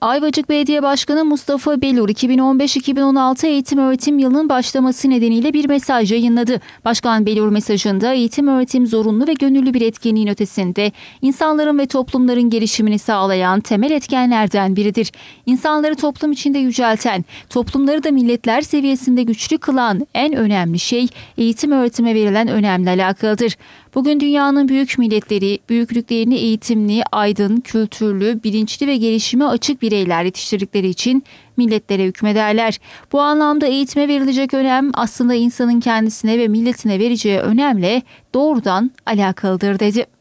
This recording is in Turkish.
Ayvacık Belediye Başkanı Mustafa Belur 2015-2016 eğitim öğretim yılının başlaması nedeniyle bir mesaj yayınladı. Başkan Belur mesajında eğitim öğretim zorunlu ve gönüllü bir etkinliğin ötesinde insanların ve toplumların gelişimini sağlayan temel etkenlerden biridir. İnsanları toplum içinde yücelten, toplumları da milletler seviyesinde güçlü kılan en önemli şey eğitim öğretime verilen önemli alakalıdır. Bugün dünyanın büyük milletleri, büyüklüklerini eğitimli, aydın, kültürlü, bilinçli ve gelişime açık bireyler yetiştirdikleri için milletlere hükmederler. Bu anlamda eğitime verilecek önem aslında insanın kendisine ve milletine vereceği önemle doğrudan alakalıdır dedi.